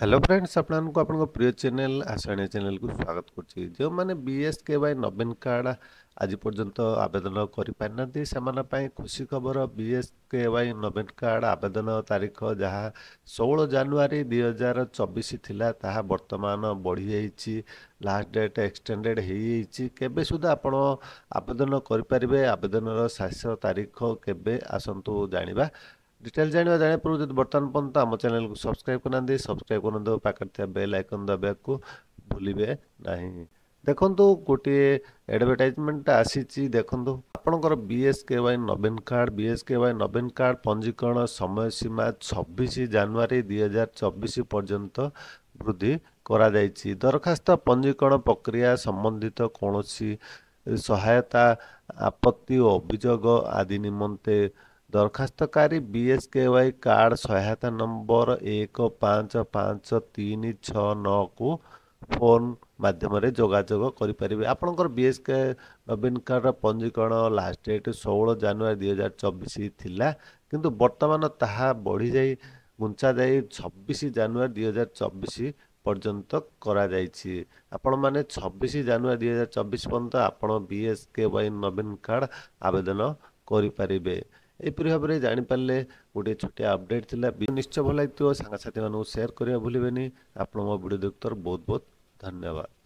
hello friends ଆପଣମାନଙ୍କୁ ଆପଣଙ୍କ ପ୍ରିୟ channel ଆଶାଣୀୟ ଚ୍ୟାନେଲ୍କୁ ସ୍ୱାଗତ କରୁଛି ଯେଉଁମାନେ B S K Y Nabin card ଆଜି ପର୍ଯ୍ୟନ୍ତ ଆବେଦନ କରିପାରିନାହାନ୍ତି ସେମାନଙ୍କ ପାଇଁ ଖୁସି ଖବର B S K Y Nabin card ଆବେଦନ ତାରିଖ ଯାହା ଷୋହଳ ଜାନୁଆରୀ ଦୁଇହଜାର ଚବିଶ ଥିଲା ତାହା ବର୍ତ୍ତମାନ ବଢ଼ିଯାଇଛି ଲାଷ୍ଟ ଡେଟ୍ ଏକ୍ସଟେଣ୍ଡେଡ଼୍ ହୋଇଯାଇଛି କେବେ ସୁଦ୍ଧା ଆପଣ ଆବେଦନ କରିପାରିବେ ଆବେଦନର ଶେଷ ତାରିଖ କେବେ ଆସନ୍ତୁ ଜାଣିବା ଡିଟେଲ ଜାଣିବା ଜାଣିବା ପୂର୍ବରୁ ଯଦି ବର୍ତ୍ତମାନ ପର୍ଯ୍ୟନ୍ତ ଆମ ଚ୍ୟାନେଲକୁ ସବସ୍କ୍ରାଇବ୍ କରୁନାହାନ୍ତି ସବସ୍କ୍ରାଇବ୍ କରନ୍ତୁ ପାଖରେ ଥିବା ବେଲ୍ ଆଇକନ୍ ଦେବାକୁ ଭୁଲିବେ ନାହିଁ ଦେଖନ୍ତୁ ଗୋଟିଏ ଆଡ଼ଭର୍ଟାଇଜମେଣ୍ଟ ଆସିଛି ଦେଖନ୍ତୁ ଆପଣଙ୍କର B S K Y Nabin card B S K Y Nabin card ପଞ୍ଜୀକରଣ ସମୟ ସୀମା ଛବିଶ ଜାନୁଆରୀ ଦୁଇ ହଜାର ଚବିଶ ପର୍ଯ୍ୟନ୍ତ ବୃଦ୍ଧି କରାଯାଇଛି ଦରଖାସ୍ତ ପଞ୍ଜୀକରଣ ପ୍ରକ୍ରିୟା ସମ୍ବନ୍ଧିତ କୌଣସି ସହାୟତା ଆପତ୍ତି ଓ ଅଭିଯୋଗ ଆଦି ନିମନ୍ତେ ଦରଖାସ୍ତକାରୀ B S K Y card ସହାୟତା ନମ୍ବର ଏକ ପାଞ୍ଚ ପାଞ୍ଚ ତିନି ଛଅ ନଅକୁ ଫୋନ୍ ମାଧ୍ୟମରେ ଯୋଗାଯୋଗ କରିପାରିବେ ଆପଣଙ୍କର ବି ଏସ୍ କେ ନବୀନ କାର୍ଡ଼ର ପଞ୍ଜୀକରଣ ଲାଷ୍ଟ ଡେଟ୍ ଷୋହଳ ଜାନୁଆରୀ ଦୁଇହଜାର ଚବିଶ ଥିଲା କିନ୍ତୁ ବର୍ତ୍ତମାନ ତାହା ବଢ଼ିଯାଇ ଘୁଞ୍ଚାଯାଇ ଛବିଶ ଜାନୁଆରୀ ଦୁଇହଜାର ଚବିଶ ପର୍ଯ୍ୟନ୍ତ କରାଯାଇଛି ଆପଣମାନେ ଛବିଶ ଜାନୁଆରୀ ଦୁଇହଜାର ଚବିଶ ପର୍ଯ୍ୟନ୍ତ ଆପଣ B S K Y Nabin card ଆବେଦନ କରିପାରିବେ ଏହିପରି ଭାବରେ ଜାଣିପାରିଲେ ଗୋଟିଏ ଛୋଟିଆ ଅପଡ଼େଟ୍ ଥିଲା ନିଶ୍ଚୟ ଭଲ ଲାଗିଥିବ ସାଙ୍ଗସାଥିମାନଙ୍କୁ ସେୟାର କରିବା ଭୁଲିବେନି ଆପଣ ମୋ ଭିଡ଼ିଓ ଦେଖୁଥିବାରୁ ବହୁତ ବହୁତ ଧନ୍ୟବାଦ